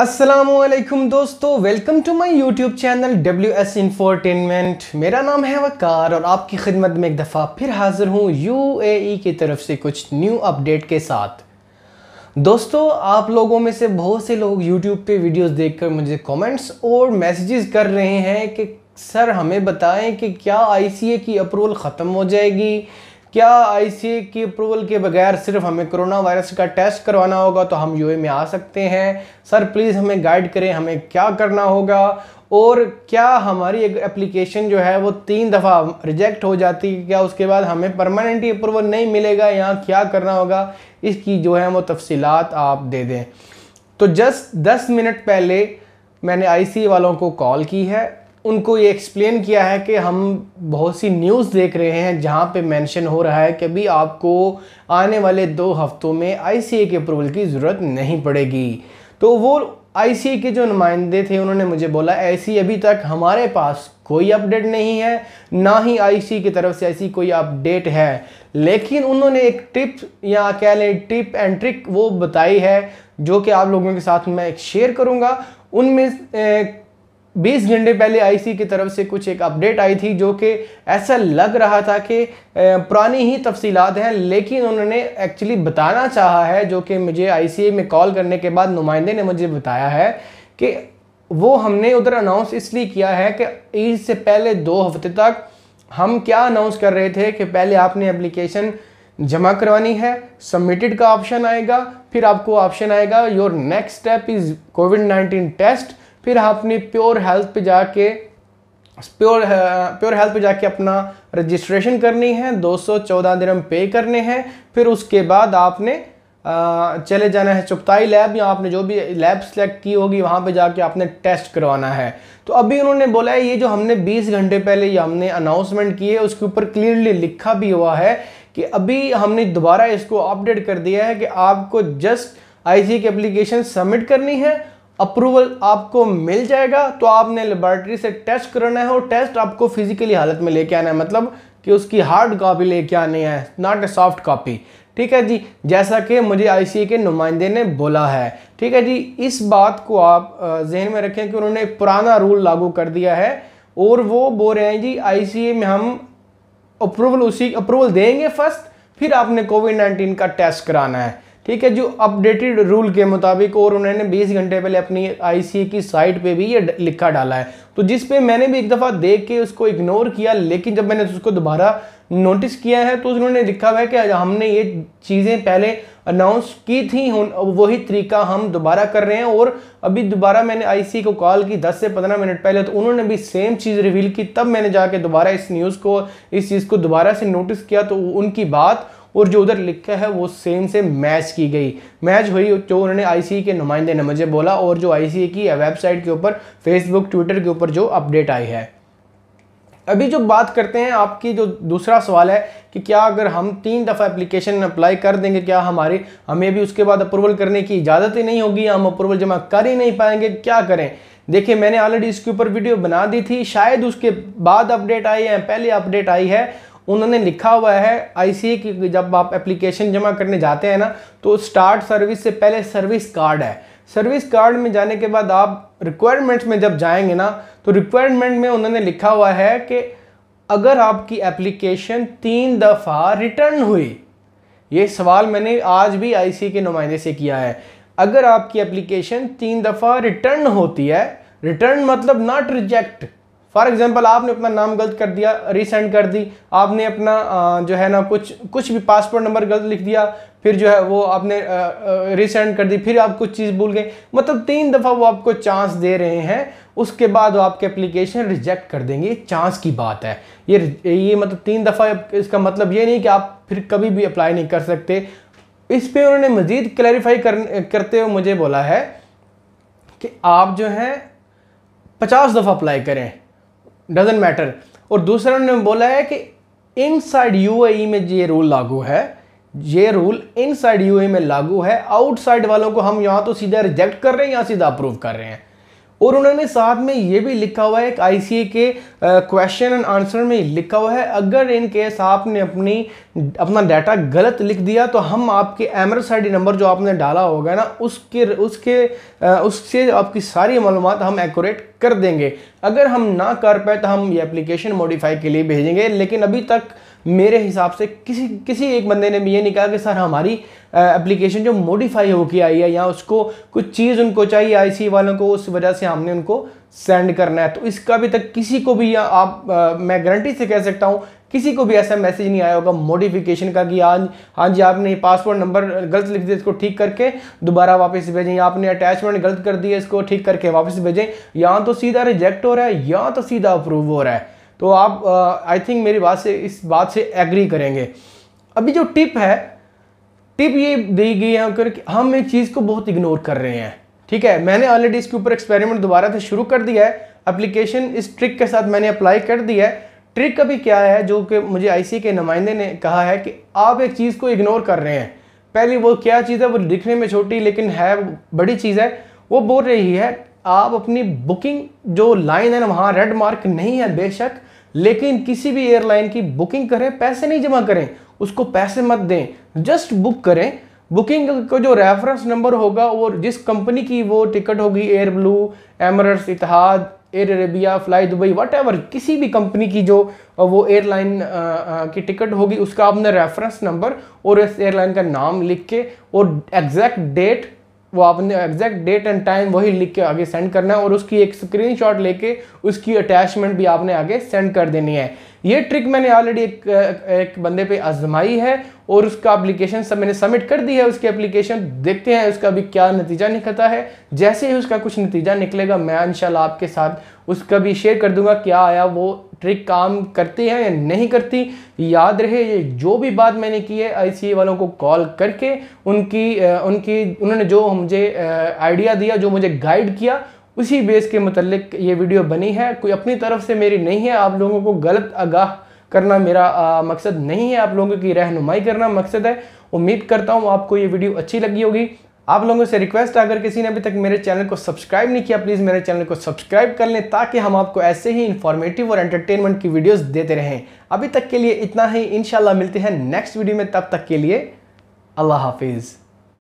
असलम दोस्तों welcome to my YouTube channel W S infotainment मेरा नाम है वकार और आपकी खिदमत में एक दफ़ा फिर हाज़िर हूँ ए e की तरफ से कुछ न्यू अपडेट के साथ दोस्तों आप लोगों में से बहुत से लोग यूट्यूब पे वीडियोस देखकर मुझे कमेंट्स और मैसेजेस कर रहे हैं कि सर हमें बताएं कि क्या आईसीए की अप्रूवल ख़त्म हो जाएगी क्या आईसीए की अप्रूवल के बगैर सिर्फ हमें कोरोना वायरस का टेस्ट करवाना होगा तो हम यूए में आ सकते हैं सर प्लीज़ हमें गाइड करें हमें क्या करना होगा और क्या हमारी एक एप्लीकेशन जो है वो तीन दफ़ा रिजेक्ट हो जाती है क्या उसके बाद हमें परमानेंट अप्रूवल नहीं मिलेगा यहाँ क्या करना होगा इसकी जो है वो तफसीत आप दे दें तो जस्ट दस मिनट पहले मैंने आईसी वालों को कॉल की है उनको ये एक्सप्लेन किया है कि हम बहुत सी न्यूज़ देख रहे हैं जहाँ पे मेंशन हो रहा है कि अभी आपको आने वाले दो हफ्तों में आईसीए के अप्रूवल की ज़रूरत नहीं पड़ेगी तो वो आईसीए के जो नुमाइंदे थे उन्होंने मुझे बोला ऐसी अभी तक हमारे पास कोई अपडेट नहीं है ना ही आई की तरफ से ऐसी कोई अपडेट है लेकिन उन्होंने एक टिप या कह लें टिप एंड ट्रिक वो बताई है जो कि आप लोगों के साथ मैं शेयर करूँगा उनमें 20 घंटे पहले आईसी की तरफ से कुछ एक अपडेट आई थी जो कि ऐसा लग रहा था कि पुरानी ही तफसीलात हैं लेकिन उन्होंने एक्चुअली बताना चाहा है जो कि मुझे आईसीए में कॉल करने के बाद नुमाइंदे ने मुझे बताया है कि वो हमने उधर अनाउंस इसलिए किया है कि ईद से पहले दो हफ्ते तक हम क्या अनाउंस कर रहे थे कि पहले आपने एप्लीकेशन जमा करवानी है सबमिटेड का ऑप्शन आएगा फिर आपको ऑप्शन आएगा your next step is COVID nineteen test फिर आपने हाँ, प्योर हेल्थ पे जाके प्योर हाँ, प्योर हेल्थ पे जाके अपना रजिस्ट्रेशन करनी है 214 दिरम पे करने हैं फिर उसके बाद आपने आ, चले जाना है चुपताई लैब या आपने जो भी लैब सेलेक्ट की होगी वहाँ पे जाके आपने टेस्ट करवाना है तो अभी उन्होंने बोला है ये जो हमने 20 घंटे पहले ये हमने अनाउंसमेंट की है उसके ऊपर क्लियरली लिखा भी हुआ है कि अभी हमने दोबारा इसको अपडेट कर दिया है कि आपको जस्ट आई की एप्लीकेशन सबमिट करनी है अप्रूवल आपको मिल जाएगा तो आपने लेबॉरेटरी से टेस्ट कराना है और टेस्ट आपको फिजिकली हालत में लेके आना है मतलब कि उसकी हार्ड कॉपी लेके आनी है नॉट ए सॉफ्ट कॉपी ठीक है जी जैसा कि मुझे आई के नुमाइंदे ने बोला है ठीक है जी इस बात को आप जहन में रखें कि उन्होंने पुराना रूल लागू कर दिया है और वो बोल रहे हैं जी आई में हम अप्रूवल उसी अप्रूवल देंगे फर्स्ट फिर आपने कोविड नाइन्टीन का टेस्ट कराना है ठीक है जो अपडेटेड रूल के मुताबिक और उन्होंने 20 घंटे पहले अपनी आईसीए की साइट पे भी ये लिखा डाला है तो जिस पे मैंने भी एक दफ़ा देख के उसको इग्नोर किया लेकिन जब मैंने उसको दोबारा नोटिस किया है तो उन्होंने लिखा हुआ है कि हमने ये चीज़ें पहले अनाउंस की थी वही तरीका हम दोबारा कर रहे हैं और अभी दोबारा मैंने आई को कॉल की दस से पंद्रह मिनट पहले तो उन्होंने भी सेम चीज़ रिवील की तब मैंने जाके दोबारा इस न्यूज़ को इस चीज़ को दोबारा से नोटिस किया तो उनकी बात और जो उधर लिखा है वो सेम से मैच की गई मैच हुई जो तो उन्होंने आई e के नुमाइंदे ने मुझे बोला और जो आई e की वेबसाइट के ऊपर फेसबुक ट्विटर के ऊपर जो अपडेट आई है अभी जो बात करते हैं आपकी जो दूसरा सवाल है कि क्या अगर हम तीन दफ़ा एप्लीकेशन अप्लाई कर देंगे क्या हमारे हमें भी उसके बाद अप्रूवल करने की इजाज़त ही नहीं होगी हम अप्रूवल जमा कर ही नहीं पाएंगे क्या करें देखिए मैंने ऑलरेडी इसके ऊपर वीडियो बना दी थी शायद उसके बाद अपडेट आई है पहले अपडेट आई है उन्होंने लिखा हुआ है आईसीए की जब आप एप्लीकेशन जमा करने जाते हैं ना तो स्टार्ट सर्विस से पहले सर्विस कार्ड है सर्विस कार्ड में जाने के बाद आप रिक्वायरमेंट्स में जब जाएंगे ना तो रिक्वायरमेंट में उन्होंने लिखा हुआ है कि अगर आपकी एप्लीकेशन तीन दफ़ा रिटर्न हुई ये सवाल मैंने आज भी आई के नुमाइंदे से किया है अगर आपकी एप्लीकेशन तीन दफ़ा रिटर्न होती है रिटर्न मतलब नॉट रिजेक्ट फॉर एग्जाम्पल आपने अपना नाम गलत कर दिया रीसेंड कर दी आपने अपना जो है ना कुछ कुछ भी पासपोर्ट नंबर गलत लिख दिया फिर जो है वो आपने रीसेंड कर दी फिर आप कुछ चीज़ भूल गए मतलब तीन दफ़ा वो आपको चांस दे रहे हैं उसके बाद वो आपके एप्लीकेशन रिजेक्ट कर देंगे ये चांस की बात है ये ये मतलब तीन दफ़ा इसका मतलब ये नहीं कि आप फिर कभी भी अप्लाई नहीं कर सकते इस पर उन्होंने मज़ीद क्लैरिफाई कर, करते हुए मुझे बोला है कि आप जो हैं पचास दफ़ा अप्लाई करें डजेंट मैटर और दूसरा उन्होंने बोला है कि इन साइड यू में ये रूल लागू है ये रूल इन साइड यू में लागू है आउटसाइड वालों को हम यहाँ तो सीधा रिजेक्ट कर रहे हैं या सीधा अप्रूव कर रहे हैं और उन्होंने साथ में ये भी लिखा हुआ है एक आईसीए के क्वेश्चन एंड आंसर में लिखा हुआ है अगर इन केस आपने अपनी अपना डाटा गलत लिख दिया तो हम आपके एमरस आई नंबर जो आपने डाला होगा ना उसके उसके उससे आपकी सारी मालूम हम एकट कर देंगे अगर हम ना कर पाए तो हम ये एप्लीकेशन मॉडिफाई के लिए भेजेंगे लेकिन अभी तक मेरे हिसाब से किसी किसी एक बंदे ने भी ये नहीं कहा कि सर हमारी एप्लीकेशन जो मॉडिफाई होकर आई है या उसको कुछ चीज़ उनको चाहिए आईसी वालों को उस वजह से हमने उनको सेंड करना है तो इसका अभी तक किसी को भी या आप आ, मैं गारंटी से कह सकता हूँ किसी को भी ऐसा मैसेज नहीं आया होगा मॉडिफिकेशन का कि आज हाँ, हाँ जी आपने पासवर्ड नंबर गलत लिख दिया इसको ठीक करके दोबारा वापस भेजें या आपने अटैचमेंट गलत कर दिया इसको ठीक करके वापस भेजें या तो सीधा रिजेक्ट हो रहा है या तो सीधा अप्रूव हो रहा है तो आप आई थिंक मेरी बात से इस बात से एग्री करेंगे अभी जो टिप है टिप ये दी गई है कि हम एक चीज़ को बहुत इग्नोर कर रहे हैं ठीक है मैंने ऑलरेडी इसके ऊपर एक्सपेरिमेंट दोबारा से शुरू कर दिया है अप्लीकेशन इस ट्रिक के साथ मैंने अप्लाई कर दिया है ट्रिक अभी क्या है जो कि मुझे आईसी के नुमाइंदे ने कहा है कि आप एक चीज़ को इग्नोर कर रहे हैं पहली वो क्या चीज़ है वो दिखने में छोटी लेकिन है बड़ी चीज़ है वो बोल रही है आप अपनी बुकिंग जो लाइन है ना वहाँ रेड मार्क नहीं है बेशक लेकिन किसी भी एयरलाइन की बुकिंग करें पैसे नहीं जमा करें उसको पैसे मत दें जस्ट बुक करें बुकिंग का जो रेफरेंस नंबर होगा और जिस कंपनी की वो टिकट होगी Air Blue Emirates Etihad Air Arabia fly Dubai वट किसी भी कंपनी की जो वो एयरलाइन की टिकट होगी उसका आपने रेफरेंस नंबर और इस एयरलाइन का नाम लिख के और एग्जैक्ट डेट वो आपने एग्जैक्ट डेट एंड टाइम वही लिख के आगे सेंड करना है और उसकी एक स्क्रीनशॉट लेके उसकी अटैचमेंट भी आपने आगे सेंड कर देनी है ये ट्रिक मैंने ऑलरेडी एक एक बंदे पे आजमाई है और उसका एप्लीकेशन सब मैंने सबमिट कर दी है उसकी एप्लीकेशन देखते हैं उसका भी क्या नतीजा निकलता है जैसे ही उसका कुछ नतीजा निकलेगा मैं इनशाला आपके साथ उसका भी शेयर कर दूंगा क्या आया वो ट्रिक काम करती है या नहीं करती याद रहे ये जो भी बात मैंने की है आई वालों को कॉल करके उनकी उनकी उन्होंने जो मुझे आइडिया दिया जो मुझे गाइड किया उसी बेस के मतलब ये वीडियो बनी है कोई अपनी तरफ से मेरी नहीं है आप लोगों को गलत आगाह करना मेरा आ, मकसद नहीं है आप लोगों की रहनुमाई करना मकसद है उम्मीद करता हूँ आपको ये वीडियो अच्छी लगी होगी आप लोगों से रिक्वेस्ट अगर किसी ने अभी तक मेरे चैनल को सब्सक्राइब नहीं किया प्लीज़ मेरे चैनल को सब्सक्राइब कर लें ताकि हम आपको ऐसे ही इन्फॉर्मेटिव और एंटरटेनमेंट की वीडियोस देते रहें अभी तक के लिए इतना ही इन मिलते हैं नेक्स्ट वीडियो में तब तक के लिए अल्लाह हाफिज़